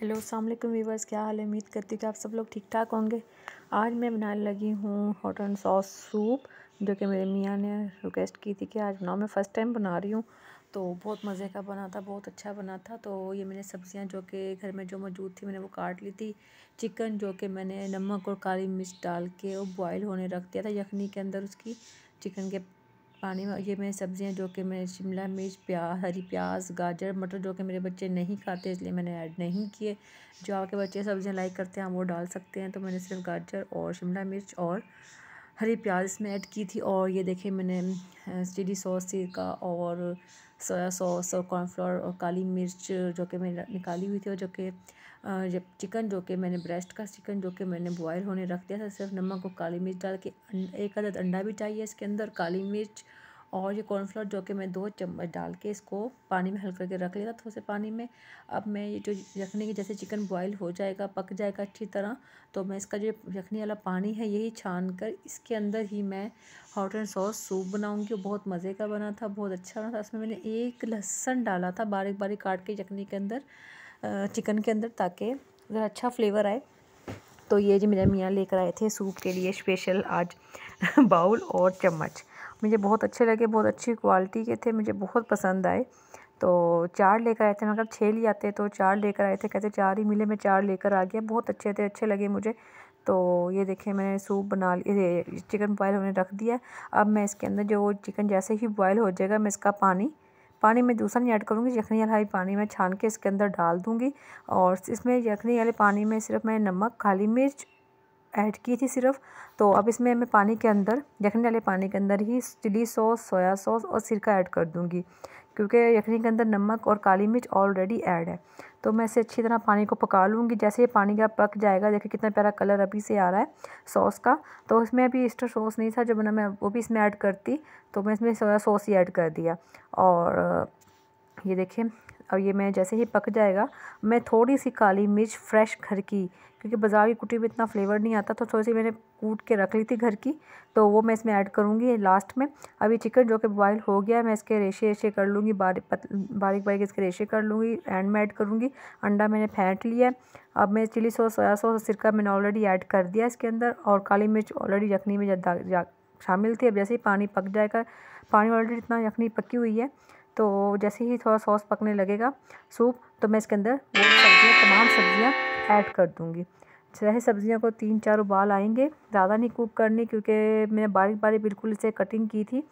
hello अलैक्म viewers क्या हाल है उम्मीद करती हूँ कि आप सब लोग ठीक ठाक होंगे आज मैं बनाने लगी हूँ हॉट एंड सॉस सूप जो कि मेरे मियाँ ने रिक्वेस्ट की थी कि आज बनाओ मैं फ़र्स्ट टाइम बना रही हूँ तो बहुत मज़े का बना था बहुत अच्छा बना था तो ये मैंने सब्ज़ियाँ जो कि घर में जो मौजूद थी मैंने वो काट ली थी चिकन जो कि मैंने नमक और काली मिर्च डाल के वो बॉयल होने रख दिया था यखनी के अंदर उसकी चिकन के पानी में ये मैं सब्ज़ियाँ जो कि मैं शिमला मिर्च प्याज हरी प्याज गाजर मटर जो कि मेरे बच्चे नहीं खाते इसलिए मैंने ऐड नहीं किए जो आपके बच्चे सब्ज़ियाँ लाइक करते हैं वो डाल सकते हैं तो मैंने सिर्फ गाजर और शिमला मिर्च और हरी प्याज इसमें ऐड की थी और ये देखे मैंने चिली सॉस का और सोया सॉस और कॉर्नफ्लावर और काली मिर्च जो कि मैंने निकाली हुई थी और जो कि जब चिकन जो कि मैंने ब्रेस्ट का चिकन जो कि मैंने बॉयल होने रख दिया था सिर्फ नमक और काली मिर्च डाल के अं, एक अदद अंडा भी चाहिए इसके अंदर काली मिर्च और ये कॉर्नफ्लोर जो कि मैं दो चम्मच डाल के इसको पानी में हल करके रख लिया था थोड़े से पानी में अब मैं ये जो रखने के जैसे चिकन बॉईल हो जाएगा पक जाएगा अच्छी तरह तो मैं इसका जो यखनी वाला पानी है यही छान कर इसके अंदर ही मैं हॉट एंड सॉस सूप बनाऊँगी बहुत मज़े का बना था बहुत अच्छा बना था इसमें मैंने एक लहसन डाला था बारीक बारीक काट के यखनी के अंदर चिकन के अंदर ताकि अगर अच्छा फ्लेवर आए तो ये जी मेरा मियाँ लेकर आए थे सूप के लिए स्पेशल आज बाउल और चम्मच मुझे बहुत अच्छे लगे बहुत अच्छी क्वालिटी के थे मुझे बहुत पसंद आए तो चार लेकर आए थे मतलब छः ले आते तो चार लेकर आए थे कहते चार ही मिले मैं चार लेकर आ गया बहुत अच्छे थे अच्छे लगे मुझे तो ये देखिए मैंने सूप बना लिए चिकन बॉयल होने रख दिया अब मैं इसके अंदर जो चिकन जैसे ही बॉयल हो जाएगा मैं इसका पानी पानी में दूसरा नहीं ऐड करूँगी यखनी वाला पानी मैं छान के इसके अंदर डाल दूँगी और इसमें यखनी वाले पानी में सिर्फ मैं नमक काली मिर्च ऐड की थी सिर्फ तो अब इसमें मैं पानी के अंदर यखनी वाले पानी के अंदर ही चिली सॉस सोया सॉस और सिरका ऐड कर दूँगी क्योंकि यखनी के अंदर नमक और काली मिर्च ऑलरेडी ऐड है तो मैं इसे अच्छी तरह पानी को पका लूँगी जैसे ये पानी का पक जाएगा देखिए कितना प्यारा कलर अभी से आ रहा है सॉस का तो इसमें अभी एक्स्ट्रा सॉस नहीं था जो मैंने मैं वो भी इसमें ऐड करती तो मैं इसमें सोया सॉस ही ऐड कर दिया और ये देखें और ये मैं जैसे ही पक जाएगा मैं थोड़ी सी काली मिर्च फ्रेश घर की क्योंकि बाज़ार की कुटी में इतना फ्लेवर नहीं आता तो थोड़ी सी मैंने कूट के रख ली थी घर की तो वो मैं इसमें ऐड करूँगी लास्ट में अब ये चिकन जो कि बॉयल हो गया है मैं इसके रेशे रेशे कर लूँगी बारीक बारीक बारीक इसके रेशे कर लूँगी एंड में ऐड करूँगी अंडा मैंने फेंट लिया है अब मैं चिली सॉस सोया सॉस और सिरका मैंने ऑलरेडी ऐड कर दिया इसके अंदर और काली मिर्च ऑलरेडी यखनी में शामिल थी अब जैसे ही पानी पक जाएगा पानी ऑलरेडी इतना यखनी पकी हुई है तो जैसे ही थोड़ा सॉस पकने लगेगा सूप तो मैं इसके अंदर वो सब्ज़ियाँ तमाम सब्ज़ियाँ ऐड कर दूँगी चाहे सब्ज़ियों को तीन चार उबाल आएंगे ज़्यादा नहीं कुक करनी क्योंकि मैंने बारीक बारीक बिल्कुल इसे कटिंग की थी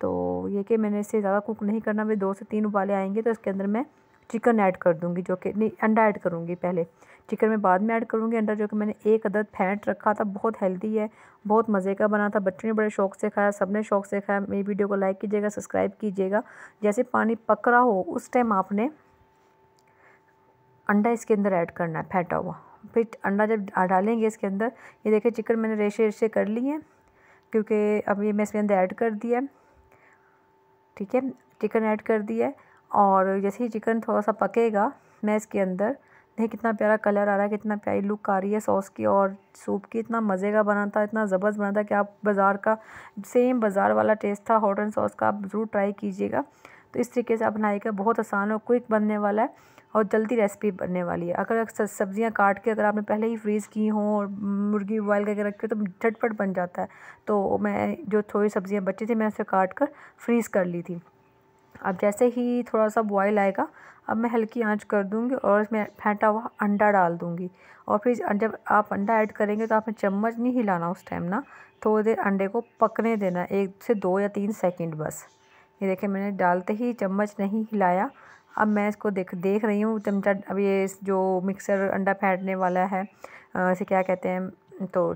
तो ये कि मैंने इसे ज़्यादा कुक नहीं करना भाई दो से तीन उबाले आएंगे तो इसके अंदर मैं चिकन ऐड कर दूँगी जो कि नहीं अंडा ऐड करूँगी पहले चिकन मैं बाद में ऐड करूँगी अंडा जो कि मैंने एक अदद फेंट रखा था बहुत हेल्दी है बहुत मज़े का बना था बच्चों ने बड़े शौक से खाया सब ने शौक से खाया मेरी वीडियो को लाइक कीजिएगा सब्सक्राइब कीजिएगा जैसे पानी पक रहा हो उस टाइम आपने अंडा इसके अंदर ऐड करना है फेंटा हुआ फिर अंडा जब डालेंगे इसके अंदर ये देखिए चिकन मैंने रेशे रेशे कर लिए हैं क्योंकि अब ये मैं इसके अंदर ऐड कर दिया ठीक है चिकन ऐड कर दिया है और जैसे ही चिकन थोड़ा सा पकेगा मैं इसके अंदर देखिए कितना प्यारा कलर आ रहा है कितना प्यारी लुक आ रही है सॉस की और सूप की इतना मज़े का बना था इतना ज़बरदस्त बना था कि आप बाज़ार का सेम बाज़ार वाला टेस्ट था हॉट एंड सॉस का आप ज़रूर ट्राई कीजिएगा तो इस तरीके से आप बनाइएगा बहुत आसान और क्विक बनने वाला है और जल्दी रेसिपी बनने वाली है अगर सब्जियां काट के अगर आपने पहले ही फ्रीज़ की हों और मुर्गी बॉइल करके रखी हो तो झटपट बन जाता है तो मैं जो थोड़ी सब्जियां बची थी मैं उसे काट कर फ्रीज़ कर ली थी अब जैसे ही थोड़ा सा बॉयल आएगा अब मैं हल्की आंच कर दूँगी और इसमें फेंटा हुआ अंडा डाल दूँगी और फिर अं-, जब आप अंडा ऐड करेंगे तो आपने चम्मच नहीं हिलाना उस टाइम ना थोड़ी देर अंडे को पकने देना एक से दो या तीन सेकंड बस ये देखें मैंने डालते ही चम्मच नहीं हिलाया अब मैं इसको देख देख रही हूँ चमचा अब ये जो मिक्सर अंडा फेंटने वाला है इसे क्या कहते हैं तो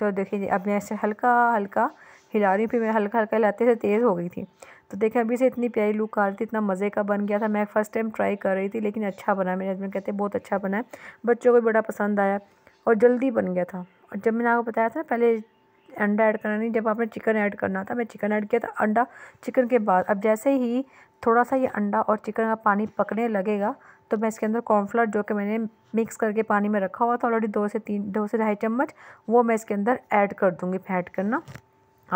तो देखिए अब मैं इसे हल्का हल्का हिला रही फिर मैं हल्का हल्का हिलाते से तेज़ हो गई थी तो देखें अभी से इतनी प्यारी लुक आ रही थी इतना मज़े का बन गया था मैं फ़र्स्ट टाइम ट्राई कर रही थी लेकिन अच्छा बना मेरे हस्बैंड कहते बहुत अच्छा बना है बच्चों को बड़ा पसंद आया और जल्दी बन गया था और जब मैंने आपको बताया था ना पहले अंडा ऐड करना नहीं जब आपने चिकन ऐड करना था मैं चिकन ऐड किया था अंडा चिकन के बाद अब जैसे ही थोड़ा सा ये अंडा और चिकन का पानी पकने लगेगा तो मैं इसके अंदर कॉर्नफ्लावर जो कि मैंने मिक्स करके पानी में रखा हुआ था ऑलरेडी दो से तीन दो से ढाई चम्मच वो मैं इसके अंदर ऐड कर दूँगी फैट करना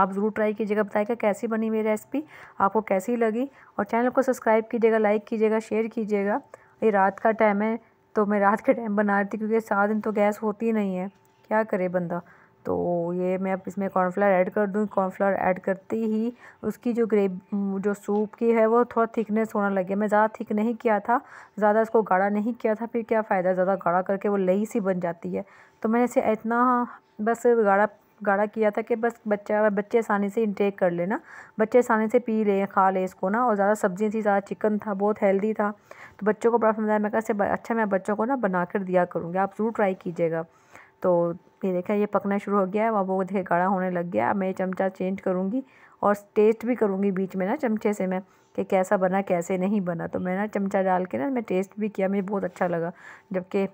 आप ज़रूर ट्राई कीजिएगा बताइएगा कैसी बनी मेरी रेसिपी आपको कैसी लगी और चैनल को सब्सक्राइब कीजिएगा लाइक कीजिएगा शेयर कीजिएगा ये रात का टाइम है तो मैं रात के टाइम बना रही थी क्योंकि सात दिन तो गैस होती ही नहीं है क्या करे बंदा तो ये मैं अब इसमें कॉर्नफ्लावर ऐड कर दूँ कॉर्नफ्लावर ऐड करते ही उसकी जो ग्रेव जो सूप की है वो थोड़ा थिकनेस होना लगे मैं ज़्यादा थिक नहीं किया था ज़्यादा इसको गाढ़ा नहीं किया था फिर क्या फ़ायदा ज़्यादा गाढ़ा करके वो लई सी बन जाती है तो मैंने इसे इतना बस गाढ़ा गाढ़ा किया था कि बस बच्चा बच्चे आसानी से इंटेक कर लेना बच्चे आसानी से पी लें खा लें इसको ना और ज़्यादा सब्ज़ियाँ थी ज़्यादा चिकन था बहुत हेल्दी था तो बच्चों को बड़ा आया मैं कैसे अच्छा मैं बच्चों को ना बना कर दिया करूँगी आप ज़रूर ट्राई कीजिएगा तो ये देखा ये पकना शुरू हो गया है वह वो देखे गाढ़ा होने लग गया अब मैं चमचा चेंज करूँगी और टेस्ट भी करूँगी बीच में ना चमचे से मैं कि कैसा बना कैसे नहीं बना तो मैं ना चमचा डाल के ना मैं टेस्ट भी किया मुझे बहुत अच्छा लगा जबकि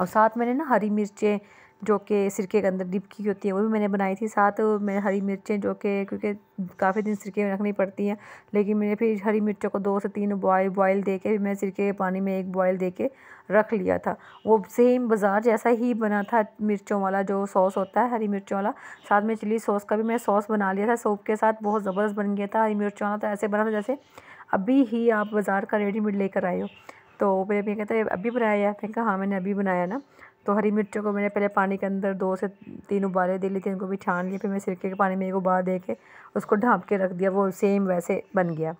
और साथ मैंने ना हरी मिर्चें जो कि सिरके के अंदर डिप की होती है वो भी मैंने बनाई थी साथ मैं हरी मिर्चें जो कि क्योंकि काफ़ी दिन सिरके में रखनी पड़ती हैं लेकिन मैंने फिर हरी मिर्चों को दो से तीन बॉयल बॉयल दे के मैं सिरके के पानी में एक बॉयल दे के रख लिया था वो सेम बाज़ार जैसा ही बना था मिर्चों वाला जो सॉस होता है हरी मिर्चों वाला साथ में चिली सॉस का भी मैं सॉस बना लिया था सोप के साथ बहुत ज़बरदस्त बन गया था हरी मिर्चों वाला तो ऐसे बना था जैसे अभी ही आप बाज़ार का रेडीमेड लेकर आए हो तो मेरे भैया कहते हैं अभी बनाया है कहा हाँ मैंने अभी बनाया ना तो हरी मिर्चों को मैंने पहले पानी के अंदर दो से तीन उबाले दे लिए थे उनको भी छान लिए फिर मैं सिरके के पानी में एक उबाल दे के उसको ढाँप के रख दिया वो सेम वैसे बन गया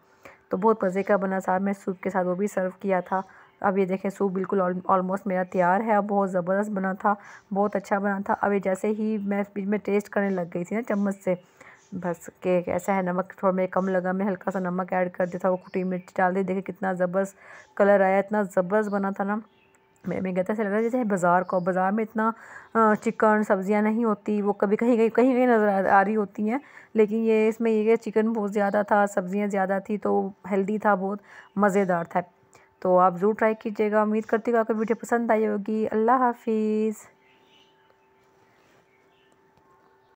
तो बहुत मज़े का बना साहब मैं सूप के साथ वो भी सर्व किया था अब ये देखें सूप बिल्कुल ऑलमोस्ट मेरा तैयार है अब बहुत ज़बरदस्त बना था बहुत अच्छा बना था अब ये जैसे ही मैं बीच में टेस्ट करने लग गई थी ना चम्मच से बस केक ऐसा है नमक थोड़ा मेरे कम लगा मैं हल्का सा नमक ऐड कर दिया था वो कुटी मिर्च डाल दी देखिए कितना ज़बरदस्त कलर आया इतना ज़बरदस्त बना था ना मैं कहता ऐसा लग रहा है जैसे बाज़ार को बाज़ार में इतना चिकन सब्ज़ियाँ नहीं होती वो कभी कहीं कहीं कहीं कहीं नज़र आ रही होती हैं लेकिन ये इसमें ये चिकन बहुत ज़्यादा था सब्ज़ियाँ ज़्यादा थी तो हेल्दी था बहुत मज़ेदार था तो आप ज़रूर ट्राई कीजिएगा उम्मीद करती हूँ आपको वीडियो पसंद आई होगी अल्लाह हाफिज़